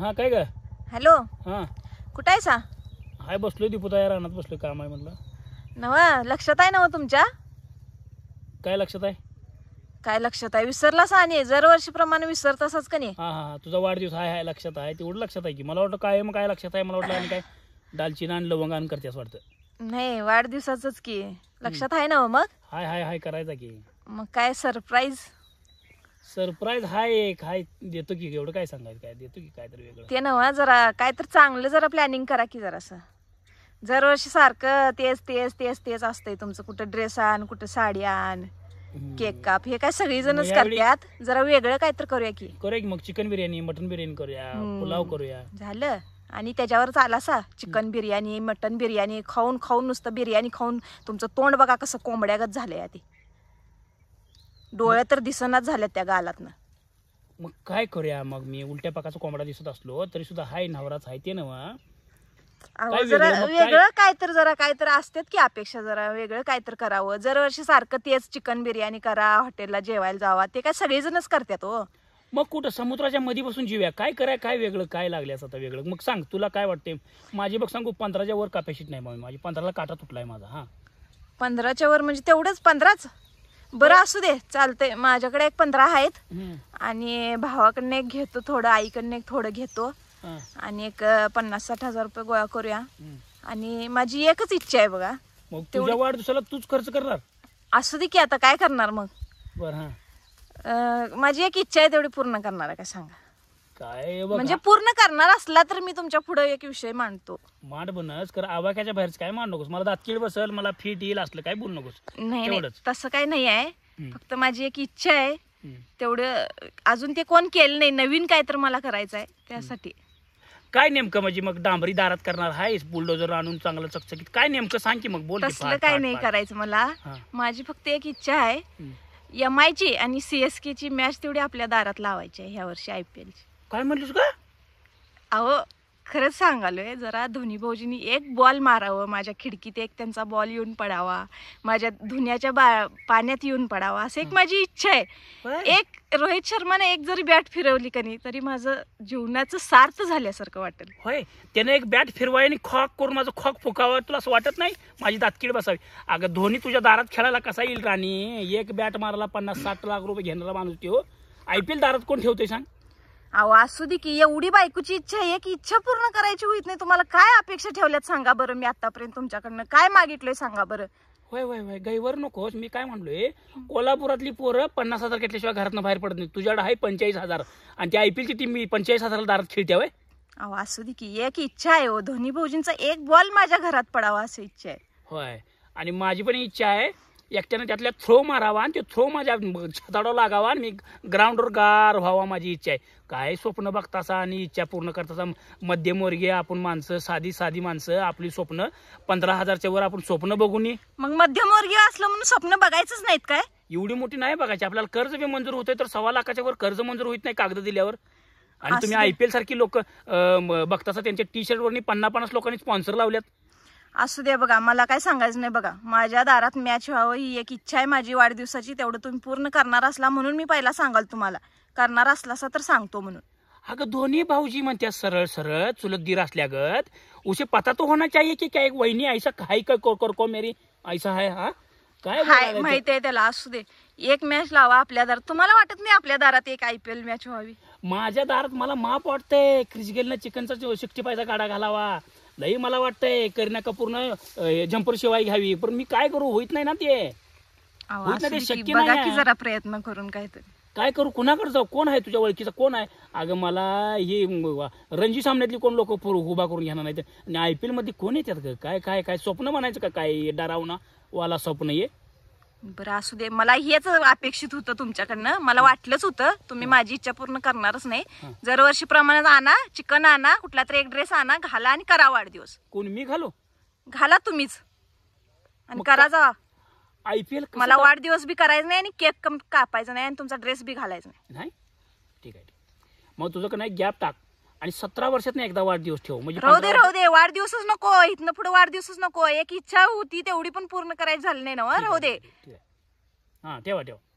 हा काय ग हॅलो हा कुठं आहे सा हाय बसलो दीपू या रानात बसलोय काम आहे म्हणलं नवा लक्षात आहे ना तुमच्या काय लक्षात आहे काय लक्षात आहे विसरला सा आणि विसरत असाच का नाही हा हा तुझा वाढदिवस हाय हाय लक्षात आहे तेवढं लक्षात आहे की मला वाटतं काय मग काय लक्षात आहे मला वाटलं आणि काय दालचिनी आणि लवंग आणि करते असं वाटतं नाही वाढदिवसाच की लक्षात आहे ना मग हाय हाय हाय करायचा की मग काय सरप्राईज सरप्राईज हाय एक हाय देतो की एवढं काय सांगायचं काय देतो की काय वेगळं ते नव्हा जरा काय तर चांगलं जरा प्लॅनिंग करा की जरासं दरवर्षी सारखं तेच तेच तेच तेच असतंय तुमचं कुठं ड्रेस आण कुठं साडी आण केक काप हे काय सगळीजणच जणच करतात जरा वेगळं काय तर करूया की करूया की मग चिकन बिर्याणी मटन बिर्याणी करूया पुलाव करूया झालं आणि त्याच्यावरच सा चिकन बिर्याणी मटन बिर्याणी खाऊन खाऊन नुसतं बिर्याणी खाऊन तुमचं तोंड बघा कसं कोंबड्यागत झालंय आधी डोळ्या तर दिसनाच झाल्या त्या गालात मग काय करूया मग मी उलट्या पाकाचा कोंबडा दिसत असलो तरी सुद्धा हाय नवराच आहे ते नवा जरा वेगळं, काय? तर जरा काय तर असतात की अपेक्षा जरा वेगळं काय तर करावं वर्षी सारखं तेच चिकन बिर्याणी करा हॉटेलला जेवायला जावा ते काय सगळेजणच करतात हो मग कुठं समुद्राच्या मधी बसून जीव्या काय कराय काय वेगळं काय लागल्यास आता वेगळं मग सांग तुला काय वाटते माझी बघ सांगू पंधराच्या वर कॅपॅसिटी नाही माझी पंधराला काटा तुटलाय माझा हा पंधराच्या वर म्हणजे तेवढंच पंधराच बरं असू दे चालतंय माझ्याकडे एक पंधरा आहेत आणि भावाकडनं एक घेतो थोडं आईकडनं एक थोडं घेतो आणि एक पन्नास साठ हजार रुपये गोळा करूया आणि माझी एकच इच्छा आहे बघा मग तुझ्या वाढदिवसाला तूच खर्च करणार असू दे की आता काय करणार मग बरं माझी एक इच्छा आहे तेवढी पूर्ण करणार आहे का सांगा काय म्हणजे पूर्ण करणार असला तर मी तुमच्या पुढे एक विषय मांडतो मांड बनस कर आवाक्याच्या बाहेरच काय मांड नकोस मला दातकीड बसल मला फिट येईल असलं काय बोलू नकोस नाही तसं काय नाही आहे फक्त माझी एक इच्छा आहे तेवढ तेवढं अजून ते कोण केलं नाही नवीन काय तर मला करायचं आहे त्यासाठी काय नेमकं म्हणजे मग डांबरी दारात करणार आहेस बुलडोजर आणून चांगलं चकचकीत काय नेमकं सांग की मग बोल तसलं काय नाही करायचं मला माझी फक्त एक इच्छा आहे एमआयची आय आणि सीएसके ची मॅच तेवढी आपल्या दारात लावायची आहे ह्या वर्षी आय काय म्हणलीस का अहो खरंच सांगालोय जरा धोनी भाऊजींनी एक बॉल मारावं माझ्या खिडकीत एक त्यांचा बॉल येऊन पडावा माझ्या धुण्याच्या बा पाण्यात येऊन पडावा असं एक माझी इच्छा आहे एक रोहित शर्माने एक जरी बॅट फिरवली नाही तरी माझं जीवनाचं सार्थ झाल्यासारखं वाटेल होय त्याने एक बॅट फिरवाय आणि खॉक करून माझं खॉक फुकावं तुला असं वाटत नाही माझी दातकीड बसावी अगं धोनी तुझ्या दारात खेळायला कसा येईल राणी एक बॅट मारायला पन्नास साठ लाख रुपये घेणारा माणूस ते हो आय पी एल दारात कोण ठेवते सांग अहो असू दे की एवढी बायकोची इच्छा आहे की इच्छा पूर्ण करायची होईत नाही तुम्हाला काय अपेक्षा ठेवल्यात सांगा बरं मी आतापर्यंत तुमच्याकडनं काय मागितलंय सांगा बरं होय होय होय गैवर नको मी काय म्हणलोय कोल्हापुरातली पोरं पन्नास हजार घेतल्याशिवाय घरातनं बाहेर पडत नाही तुझ्याकडे आहे पंचेचाळीस हजार आणि ती आय पी एलची टीम मी पंचेचाळीस हजार दारात खेळते होय अहो असू दे की एक इच्छा आहे हो धोनी भाऊजींचा एक बॉल माझ्या घरात पडावा असं इच्छा आहे होय आणि माझी पण इच्छा आहे एकट्यानं त्यातल्या थ्रो मारावा आणि ते थ्रो माझ्या लागावा आणि मी ग्राउंडवर गार व्हावा माझी इच्छा आहे काय स्वप्न बघतासा आणि इच्छा पूर्ण मध्यम मध्यमवर्गीय आपण माणसं साधी साधी माणसं आपली स्वप्न पंधरा हजारच्या वर आपण स्वप्न बघून मग मध्यमवर्गीय असलं म्हणून स्वप्न बघायचंच नाहीत काय एवढी मोठी नाही बघायची आपल्याला कर्ज बी मंजूर होतंय तर सव्वा लाखाच्या वर कर्ज मंजूर होत नाही कागद दिल्यावर आणि तुम्ही आयपीएल सारखी लोक बघतासा त्यांच्या टी वरनी पन्नास पन्नास लोकांनी स्पॉन्सर लावल्यात असू दे बघा मला काय सांगायचं नाही बघा माझ्या दारात मॅच व्हावं ही एक इच्छा आहे माझी वाढदिवसाची तेवढं तुम्ही पूर्ण करणार असला म्हणून मी पहिला सांगाल तुम्हाला करणार असला तर सांगतो म्हणून अगं दोन्ही भाऊजी म्हणत्या सरळ सरळ चुलत असल्यागत उशे पता तो होना चाहिए की काय वहिनी ऐसा काय कर को मेरी ऐसा है हा काय हाय माहिती आहे त्याला असू दे एक मॅच लावा आपल्या दारात तुम्हाला वाटत नाही आपल्या दारात एक आय पी एल मॅच व्हावी माझ्या दारात मला माप वाटतंय क्रिस गेलनं चिकनचा सिक्स्टी पैसा गाडा घालावा लई मला वाटतंय करीना कपूरनं जम्पर शिवाय घ्यावी पण मी काय करू होत नाही ना ते शक्य नाही जरा प्रयत्न करून काहीतरी काय करू कुणाकडे जाऊ कोण आहे तुझ्या ओळखीचा कोण आहे अगं मला हे रणजी सामन्यातली कोण लोक उभा करून घेणार नाही आणि आय पी कोण येतात काय काय काय स्वप्न म्हणायचं का काय डरावना वाला स्वप्न ये बरं असू दे मला हेच अपेक्षित होतं तुमच्याकडनं मला वाटलंच होतं तुम्ही माझी इच्छा पूर्ण करणारच नाही दरवर्षी प्रमाणात आणा चिकन आणा कुठला तरी एक ड्रेस आणा घाला आणि करा वाढदिवस कोण मी घालू घाला तुम्हीच आणि करा जा आय मला वाढदिवस बी करायचं नाही आणि केक कापायचा नाही आणि तुमचा ड्रेस बी घालायचा नाही ठीक आहे मग तुझं का नाही गॅप टाक आणि सतरा वर्षात एकदा वाढदिवस ठेव म्हणजे राहू दे राहू दे वाढदिवसच नको इथनं पुढे वाढदिवसच नको एक इच्छा होती तेवढी पण पूर्ण करायची झाली नाही ना हो? राहू दे हा ठेवा ठेवा